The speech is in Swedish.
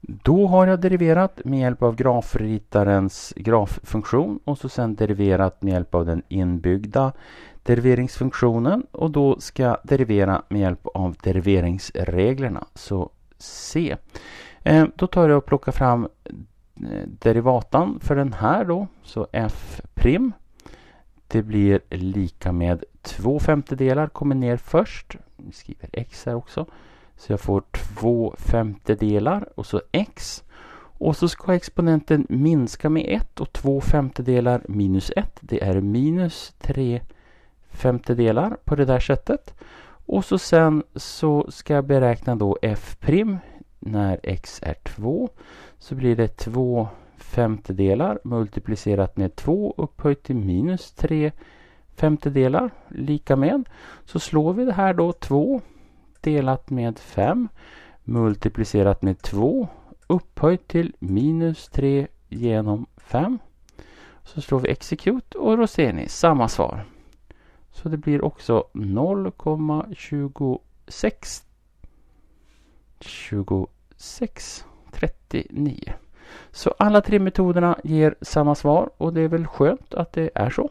Då har jag deriverat med hjälp av grafritarens graffunktion och så sen deriverat med hjälp av den inbyggda deriveringsfunktionen och då ska jag derivera med hjälp av deriveringsreglerna. Så C. Eh, då tar jag och plockar fram eh, derivatan för den här då, så F' prim. Det blir lika med två femtedelar, kommer ner först. Vi skriver X här också. Så jag får två femtedelar och så x. Och så ska exponenten minska med 1 och 2 femtedelar minus 1. Det är minus 3 femtedelar på det där sättet. Och så sen så ska jag beräkna då f' när x är 2. Så blir det 2 femtedelar multiplicerat med 2 upphöjt till minus 3 femtedelar lika med. Så slår vi det här då 2 delat med 5 multiplicerat med 2 upphöjt till minus 3 genom 5. Så slår vi execute och då ser ni samma svar. Så det blir också 0,2639. Så alla tre metoderna ger samma svar och det är väl skönt att det är så.